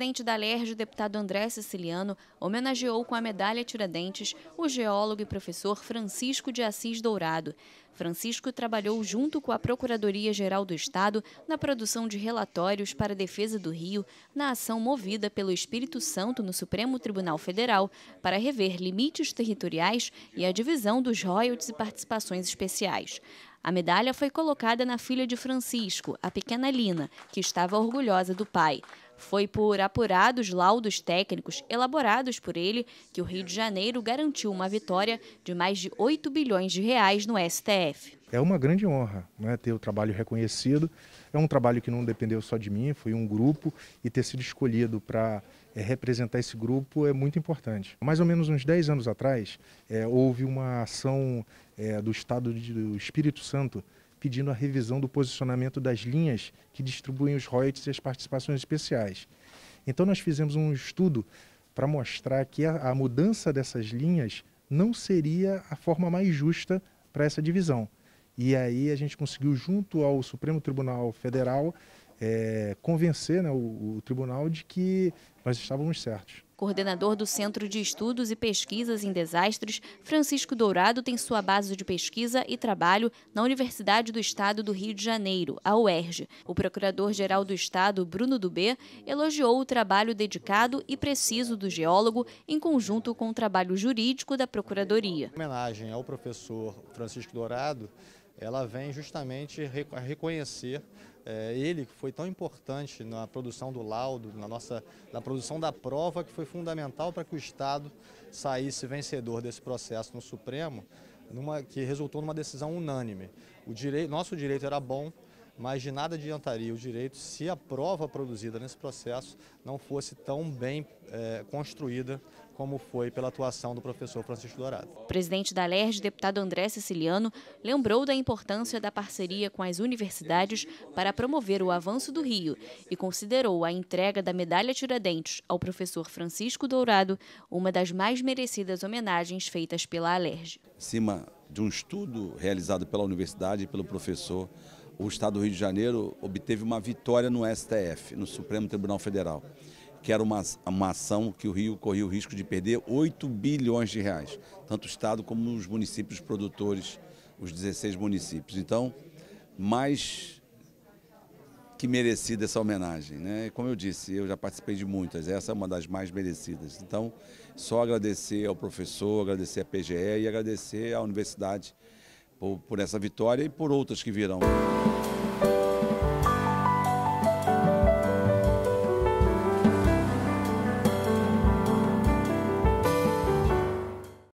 presidente da LERJ, o deputado André Siciliano, homenageou com a medalha Tiradentes o geólogo e professor Francisco de Assis Dourado. Francisco trabalhou junto com a Procuradoria-Geral do Estado na produção de relatórios para a defesa do Rio na ação movida pelo Espírito Santo no Supremo Tribunal Federal para rever limites territoriais e a divisão dos royalties e participações especiais. A medalha foi colocada na filha de Francisco, a pequena Lina, que estava orgulhosa do pai. Foi por apurados laudos técnicos elaborados por ele que o Rio de Janeiro garantiu uma vitória de mais de 8 bilhões de reais no STF. É uma grande honra né, ter o trabalho reconhecido. É um trabalho que não dependeu só de mim, foi um grupo e ter sido escolhido para é, eh, representar esse grupo é muito importante. Mais ou menos uns 10 anos atrás, é, houve uma ação é, do Estado do Espírito Santo pedindo a revisão do posicionamento das linhas que distribuem os royalties e as participações especiais. Então, nós fizemos um estudo para mostrar que a, a mudança dessas linhas não seria a forma mais justa para essa divisão. E aí a gente conseguiu, junto ao Supremo Tribunal Federal, é, convencer né, o, o tribunal de que nós estávamos certos. Coordenador do Centro de Estudos e Pesquisas em Desastres, Francisco Dourado tem sua base de pesquisa e trabalho na Universidade do Estado do Rio de Janeiro, a UERJ. O Procurador-Geral do Estado, Bruno Dubé, elogiou o trabalho dedicado e preciso do geólogo em conjunto com o trabalho jurídico da Procuradoria. Em homenagem ao professor Francisco Dourado, ela vem justamente reconhecer é, ele que foi tão importante na produção do laudo, na nossa na produção da prova que foi fundamental para que o Estado saísse vencedor desse processo no Supremo, numa, que resultou numa decisão unânime. O direito, nosso direito era bom, mas de nada adiantaria o direito se a prova produzida nesse processo não fosse tão bem é, construída como foi pela atuação do professor Francisco Dourado. O presidente da LERJ, deputado André Siciliano, lembrou da importância da parceria com as universidades para promover o avanço do Rio e considerou a entrega da medalha Tiradentes ao professor Francisco Dourado uma das mais merecidas homenagens feitas pela LERJ. Em cima de um estudo realizado pela universidade e pelo professor, o Estado do Rio de Janeiro obteve uma vitória no STF, no Supremo Tribunal Federal, que era uma, uma ação que o Rio corria o risco de perder 8 bilhões de reais, tanto o Estado como os municípios produtores, os 16 municípios. Então, mais que merecida essa homenagem. Né? Como eu disse, eu já participei de muitas, essa é uma das mais merecidas. Então, só agradecer ao professor, agradecer à PGE e agradecer à Universidade por, essa vitória e por outras que virão.